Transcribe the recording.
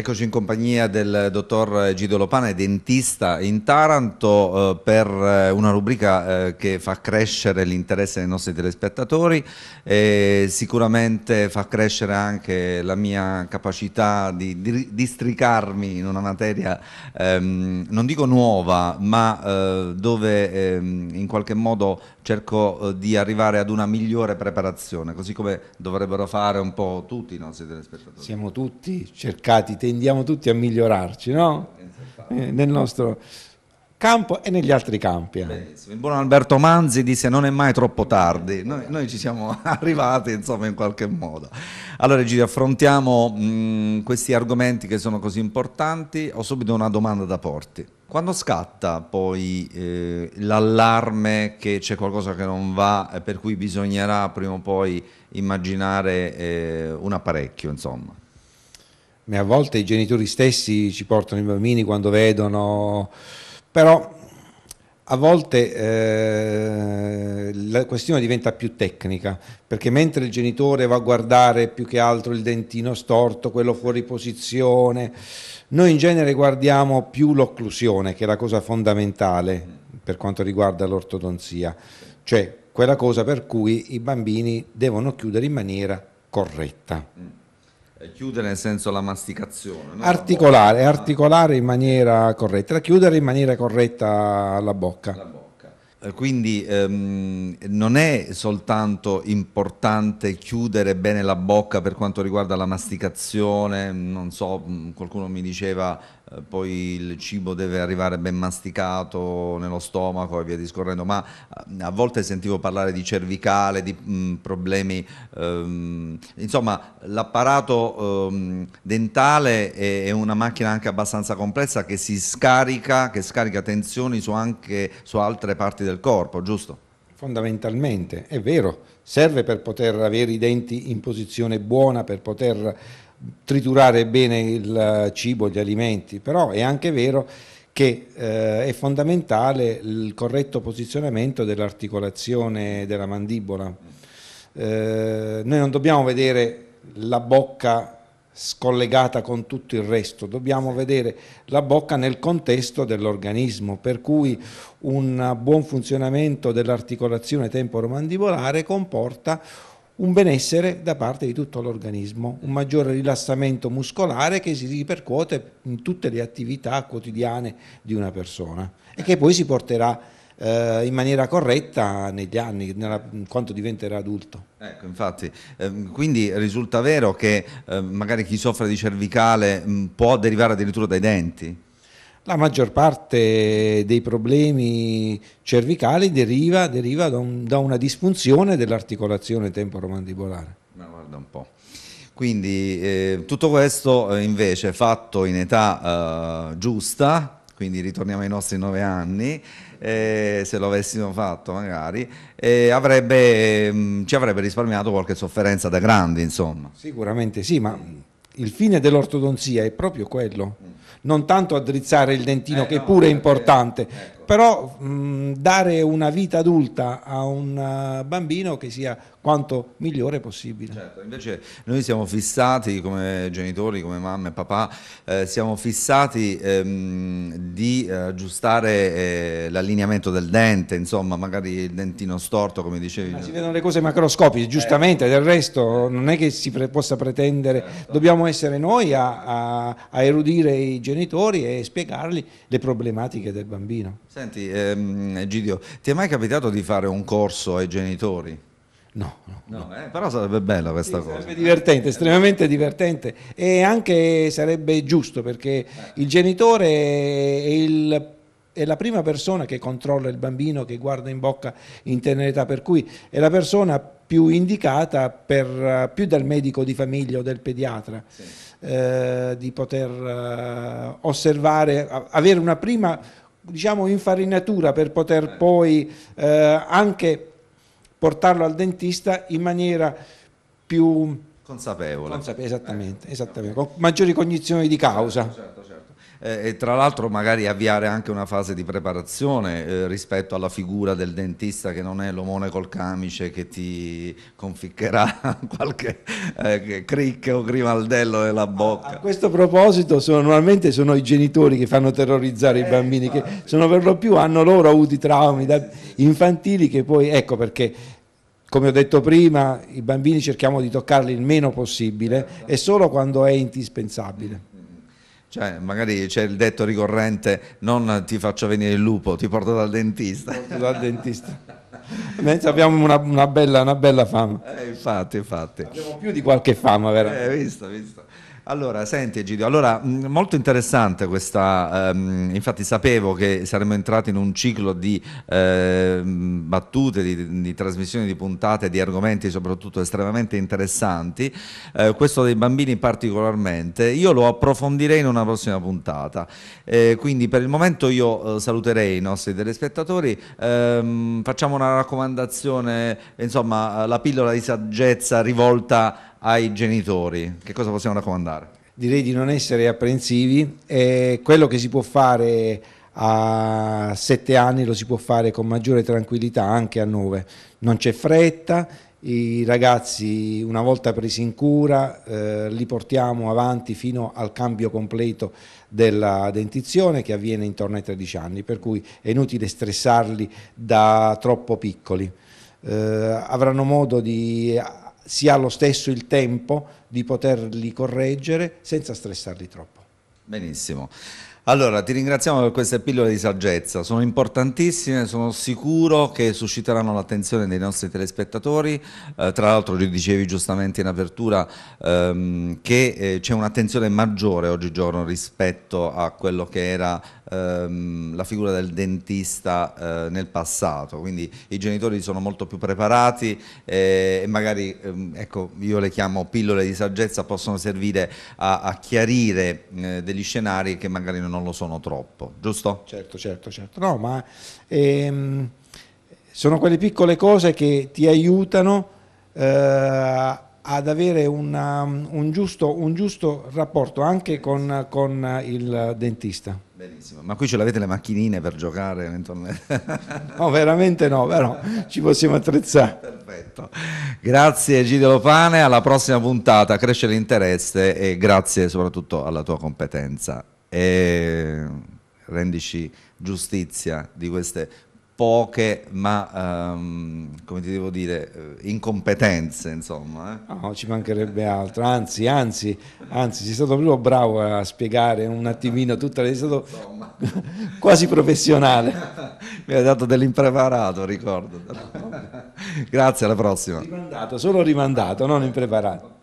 Eccoci in compagnia del dottor Gido Lopane, dentista in Taranto, eh, per eh, una rubrica eh, che fa crescere l'interesse dei nostri telespettatori e sicuramente fa crescere anche la mia capacità di, districarmi in una materia, ehm, non dico nuova, ma dove ehm, in qualche modo cerco di arrivare ad una migliore preparazione, così come dovrebbero fare un po' tutti i nostri telespettatori. Siamo tutti cercati tendiamo tutti a migliorarci, no? Eh, nel nostro campo e negli altri campi. Eh. Benissimo. Il buon Alberto Manzi disse non è mai troppo tardi, noi, noi ci siamo arrivati insomma in qualche modo. Allora Gigi affrontiamo mh, mm, questi argomenti che sono così importanti, ho subito una domanda da porti. Quando scatta poi eh, l'allarme che c'è qualcosa che non va e per cui bisognerà prima o poi immaginare eh, un apparecchio insomma? a volte i genitori stessi ci portano i bambini quando vedono, però a volte eh, la questione diventa più tecnica, perché mentre il genitore va a guardare più che altro il dentino storto, quello fuori posizione, noi in genere guardiamo più l'occlusione, che è la cosa fondamentale per quanto riguarda l'ortodonzia, cioè quella cosa per cui i bambini devono chiudere in maniera corretta. Eh, chiudere nel senso la masticazione. No? Articolare, la articolare in maniera corretta, chiudere in maniera corretta la bocca. La bocca. Eh, quindi ehm, non è soltanto importante chiudere bene la bocca per quanto riguarda la masticazione, non so, qualcuno mi diceva eh, poi il cibo deve arrivare ben masticato nello stomaco e via discorrendo, ma eh, a volte sentivo parlare di cervicale, di mh, mm, problemi, ehm, insomma l'apparato ehm, dentale è, è, una macchina anche abbastanza complessa che si scarica, che scarica tensioni su anche su altre parti del corpo, giusto? Fondamentalmente, è vero, serve per poter avere i denti in posizione buona, per poter triturare bene il eh, cibo, gli alimenti, però è anche vero che eh, è fondamentale il corretto posizionamento dell'articolazione della mandibola. Eh, noi non dobbiamo vedere la bocca scollegata con tutto il resto, dobbiamo vedere la bocca nel contesto dell'organismo, per cui un buon funzionamento dell'articolazione temporomandibolare comporta un benessere da parte di tutto l'organismo, un maggiore rilassamento muscolare che si ripercuote in tutte le attività quotidiane di una persona e che poi si porterà eh, in maniera corretta negli anni, nella, quando diventerà adulto. Ecco, infatti, ehm, quindi risulta vero che ehm, magari chi soffre di cervicale mm, può derivare addirittura dai denti? la maggior parte dei problemi cervicali deriva, deriva da, un, da, una disfunzione dell'articolazione temporomandibolare. Ma guarda un po'. Quindi eh, tutto questo eh, invece fatto in età eh, giusta, quindi ritorniamo ai nostri nove anni, eh, se lo avessimo fatto magari, eh, avrebbe, mh, mm, ci avrebbe risparmiato qualche sofferenza da grandi, insomma. Sicuramente sì, ma il fine dell'ortodonzia è proprio quello, mm non tanto a drizzare il dentino eh, che no, pure è eh, eh, importante, eh, però mh, dare una vita adulta a un eh, bambino che sia quanto migliore possibile. Certo, invece noi siamo fissati come genitori, come mamma e papà, eh, siamo fissati ehm, di eh, aggiustare eh, l'allineamento del dente, insomma magari il dentino storto come dicevi. Ma si vedono le cose macroscopiche, giustamente, eh. del resto non è che si pre possa pretendere, certo. dobbiamo essere noi a, a, a erudire i genitori e spiegargli le problematiche del bambino. Sì. Senti, ehm, Gidio, ti è mai capitato di fare un corso ai genitori? No, no, no. eh, però sarebbe bella questa sì, cosa. Sarebbe divertente, estremamente divertente e anche sarebbe giusto perché il genitore è, il, è la prima persona che controlla il bambino, che guarda in bocca in tenera età, per cui è la persona più indicata per, più dal medico di famiglia o del pediatra sì. eh, di poter eh, osservare, avere una prima diciamo, infarinatura per poter poi eh, anche portarlo al dentista in maniera più consapevole. consapevole esattamente, eh, esattamente okay. con maggiori cognizioni di causa. Certo, certo, certo eh, e tra l'altro magari avviare anche una fase di preparazione eh, rispetto alla figura del dentista che non è l'omone col camice che ti conficcherà qualche eh, cricca o grimaldello nella bocca. A, a questo proposito sono, normalmente sono i genitori che fanno terrorizzare i eh, bambini che sono per lo più hanno loro avuti traumi da, infantili che poi ecco perché come ho detto prima, i bambini cerchiamo di toccarli il meno possibile e eh, solo quando è indispensabile. Cioè, magari c'è il detto ricorrente, non ti faccio venire il lupo, ti porto dal dentista. Porto dal dentista. Mentre abbiamo una, una, bella, una bella fama. Eh, infatti, infatti. Abbiamo più di qualche fama, vero? Eh, visto, visto. Allora, senti Egidio, allora, mm, molto interessante questa, ehm, infatti sapevo che saremmo entrati in un ciclo di eh, battute, di, di, trasmissioni, di puntate, di argomenti soprattutto estremamente interessanti, eh, questo dei bambini particolarmente, io lo approfondirei in una prossima puntata, eh, quindi per il momento io eh, saluterei i nostri telespettatori, ehm, facciamo una raccomandazione, insomma la pillola di saggezza rivolta a ai genitori? Che cosa possiamo raccomandare? Direi di non essere apprensivi, eh, quello che si può fare a sette anni lo si può fare con maggiore tranquillità anche a nove. non c'è fretta, i ragazzi una volta presi in cura eh, li portiamo avanti fino al cambio completo della dentizione che avviene intorno ai 13 anni, per cui è inutile stressarli da troppo piccoli. Eh, avranno modo di si ha lo stesso il tempo di poterli correggere senza stressarli troppo. Benissimo. Allora, ti ringraziamo per queste pillole di saggezza, sono importantissime, sono sicuro che susciteranno l'attenzione dei nostri telespettatori, eh, tra l'altro dicevi giustamente in apertura ehm, che eh, c'è un'attenzione maggiore oggigiorno rispetto a quello che era ehm, la figura del dentista eh, nel passato, quindi i genitori sono molto più preparati eh, e magari, ehm, ecco, io le chiamo pillole di saggezza, possono servire a, a chiarire eh, degli scenari che magari non lo sono troppo, giusto? Certo, certo, certo. No, ma ehm, sono quelle piccole cose che ti aiutano eh, ad avere una, um, un, giusto, un, giusto, rapporto anche con, con il dentista. Benissimo, ma qui ce l'avete le macchinine per giocare eventualmente? no, veramente no, però ci possiamo attrezzare. Perfetto. Grazie Gidio Lopane, alla prossima puntata, cresce l'interesse e grazie soprattutto alla tua competenza. E rendici giustizia di queste poche ma um, come ti devo dire eh, incompetenze insomma eh? no ci mancherebbe altro anzi anzi anzi sei stato proprio bravo a spiegare un attimino tutta sei stato quasi professionale mi hai dato dell'impreparato ricordo grazie alla prossima rimandato, solo rimandato non impreparato